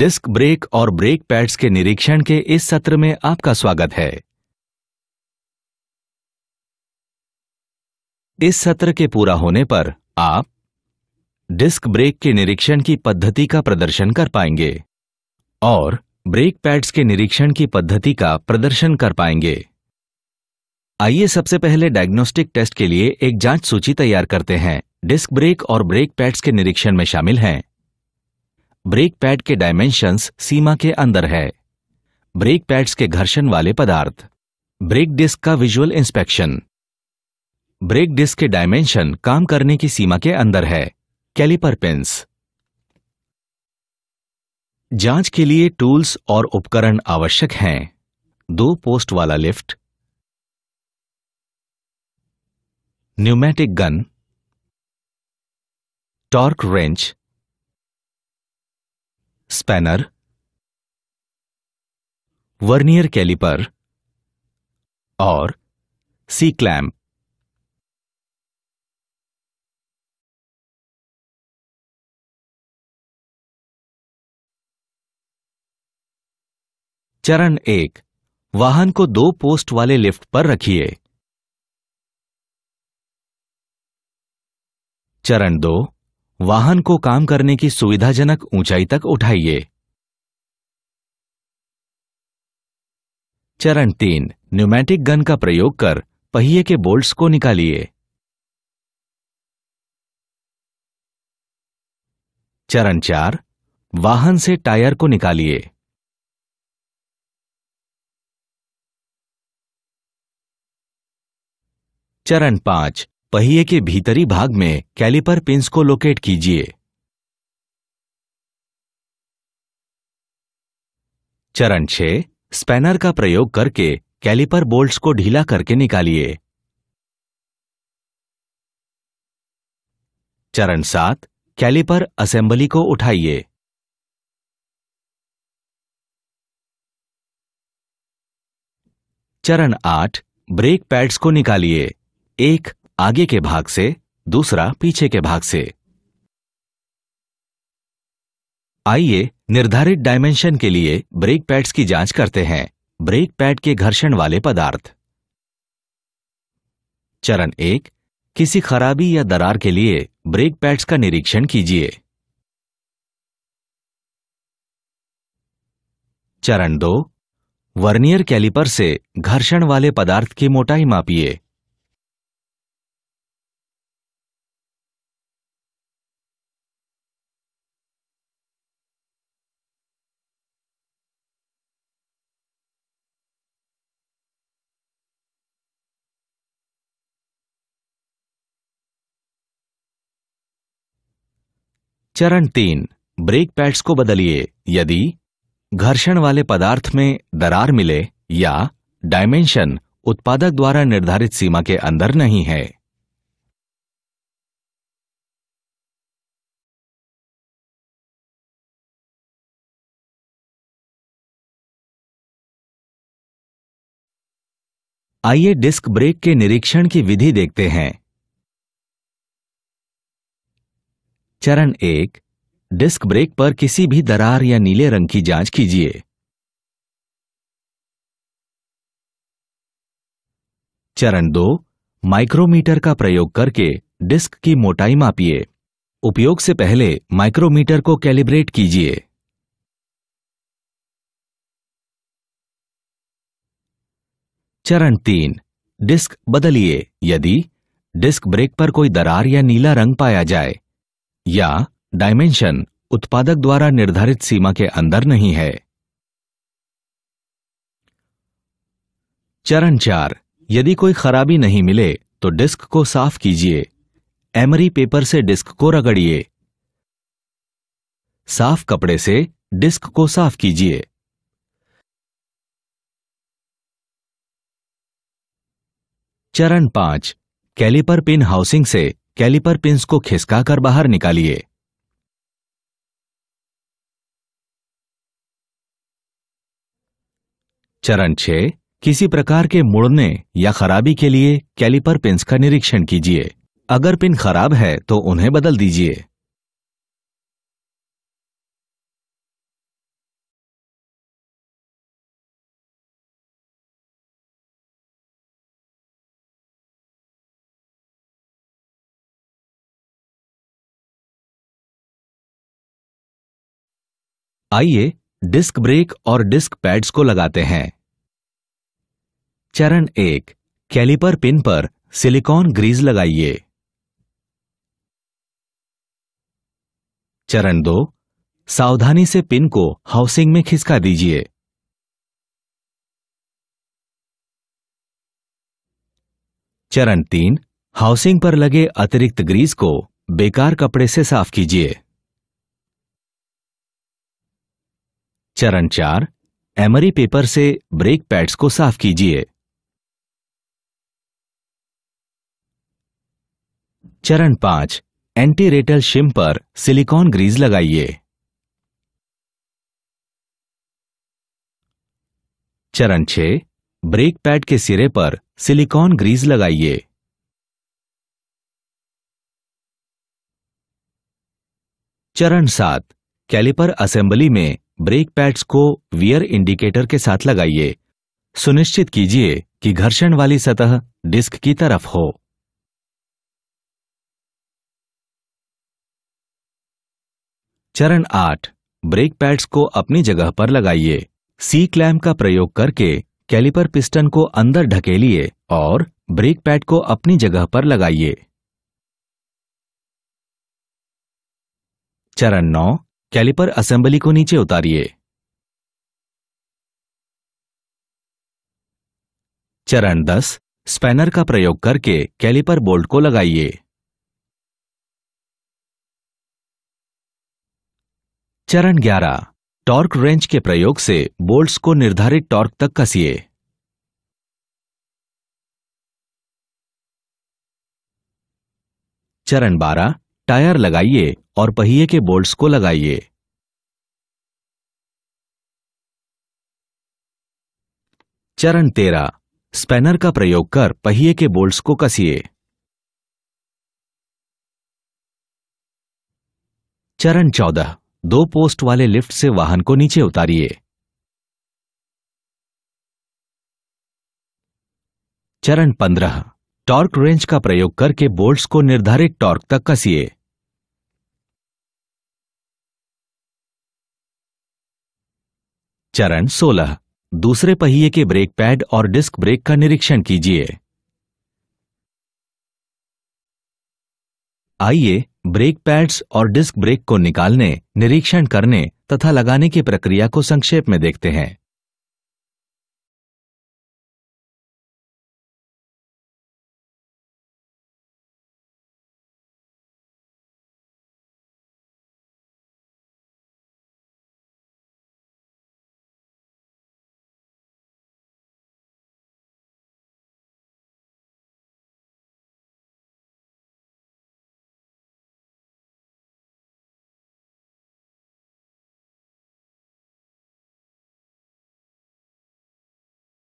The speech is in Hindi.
डिस्क ब्रेक और ब्रेक पैड्स के निरीक्षण के इस सत्र में आपका स्वागत है इस सत्र के पूरा होने पर आप डिस्क ब्रेक के निरीक्षण की पद्धति का प्रदर्शन कर पाएंगे और ब्रेक पैड्स के निरीक्षण की पद्धति का प्रदर्शन कर पाएंगे आइए सबसे पहले डायग्नोस्टिक टेस्ट के लिए एक जांच सूची तैयार करते हैं डिस्क ब्रेक और ब्रेक पैड्स के निरीक्षण में शामिल हैं ब्रेक पैड के डायमेंशंस सीमा के अंदर है ब्रेक पैड्स के घर्षण वाले पदार्थ ब्रेक डिस्क का विजुअल इंस्पेक्शन ब्रेक डिस्क के डायमेंशन काम करने की सीमा के अंदर है कैलिपर पिंस जांच के लिए टूल्स और उपकरण आवश्यक हैं दो पोस्ट वाला lift pneumatic gun torque wrench spanner vernier calliper और सी क्लैम्प चरण एक वाहन को दो पोस्ट वाले लिफ्ट पर रखिए चरण दो वाहन को काम करने की सुविधाजनक ऊंचाई तक उठाइए चरण तीन न्यूमैटिक गन का प्रयोग कर पहिए के बोल्ट्स को निकालिए चरण चार वाहन से टायर को निकालिए चरण पांच पहिए के भीतरी भाग में कैलिपर पिंस को लोकेट कीजिए चरण छह स्पैनर का प्रयोग करके कैलिपर बोल्ट्स को ढीला करके निकालिए चरण सात कैलिपर असेंबली को उठाइए चरण आठ ब्रेक पैड्स को निकालिए एक आगे के भाग से दूसरा पीछे के भाग से आइए निर्धारित डायमेंशन के लिए ब्रेक पैड्स की जांच करते हैं ब्रेक पैड के घर्षण वाले पदार्थ चरण एक किसी खराबी या दरार के लिए ब्रेक पैड्स का निरीक्षण कीजिए चरण दो वर्नियर कैलिपर से घर्षण वाले पदार्थ की मोटाई मापिए चरण तीन ब्रेक पैड्स को बदलिए यदि घर्षण वाले पदार्थ में दरार मिले या डायमेंशन उत्पादक द्वारा निर्धारित सीमा के अंदर नहीं है आइए डिस्क ब्रेक के निरीक्षण की विधि देखते हैं चरण एक डिस्क ब्रेक पर किसी भी दरार या नीले रंग की जांच कीजिए चरण दो माइक्रोमीटर का प्रयोग करके डिस्क की मोटाई मापिए उपयोग से पहले माइक्रोमीटर को कैलिब्रेट कीजिए चरण तीन डिस्क बदलिए यदि डिस्क ब्रेक पर कोई दरार या नीला रंग पाया जाए या डायमेंशन उत्पादक द्वारा निर्धारित सीमा के अंदर नहीं है चरण चार यदि कोई खराबी नहीं मिले तो डिस्क को साफ कीजिए एमरी पेपर से डिस्क को रगड़िए साफ कपड़े से डिस्क को साफ कीजिए चरण पांच कैलिपर पिन हाउसिंग से कैलिपर पिंस को खिसकाकर बाहर निकालिए चरण छे किसी प्रकार के मुड़ने या खराबी के लिए कैलिपर पिंस का निरीक्षण कीजिए अगर पिन खराब है तो उन्हें बदल दीजिए आइए डिस्क ब्रेक और डिस्क पैड्स को लगाते हैं चरण एक कैलिपर पिन पर सिलिकॉन ग्रीज लगाइए चरण दो सावधानी से पिन को हाउसिंग में खिसका दीजिए चरण तीन हाउसिंग पर लगे अतिरिक्त ग्रीस को बेकार कपड़े से साफ कीजिए चरण चार एमरी पेपर से ब्रेक पैड्स को साफ कीजिए चरण पांच एंटी रेटल शिम पर सिलिकॉन ग्रीज लगाइए चरण छह ब्रेक पैड के सिरे पर सिलिकॉन ग्रीज लगाइए चरण सात कैलिपर असेंबली में ब्रेक पैड्स को वियर इंडिकेटर के साथ लगाइए सुनिश्चित कीजिए कि घर्षण वाली सतह डिस्क की तरफ हो चरण आठ ब्रेक पैड्स को अपनी जगह पर लगाइए सी क्लैम्प का प्रयोग करके कैलिपर पिस्टन को अंदर ढकेलिए और ब्रेक पैड को अपनी जगह पर लगाइए चरण नौ कैलिपर असेंबली को नीचे उतारिए चरण 10 स्पैनर का प्रयोग करके कैलिपर बोल्ट को लगाइए चरण 11 टॉर्क रेंच के प्रयोग से बोल्ट्स को निर्धारित टॉर्क तक कसिए चरण बारह टायर लगाइए और पहिए के बोल्ट्स को लगाइए चरण तेरह स्पैनर का प्रयोग कर पहिए के बोल्ट्स को कसिए चरण चौदह दो पोस्ट वाले लिफ्ट से वाहन को नीचे उतारिए चरण पंद्रह टॉर्क रेंज का प्रयोग करके बोल्ट्स को निर्धारित टॉर्क तक कसिए चरण 16 दूसरे पहिए के ब्रेक पैड और डिस्क ब्रेक का निरीक्षण कीजिए आइए ब्रेक पैड्स और डिस्क ब्रेक को निकालने निरीक्षण करने तथा लगाने की प्रक्रिया को संक्षेप में देखते हैं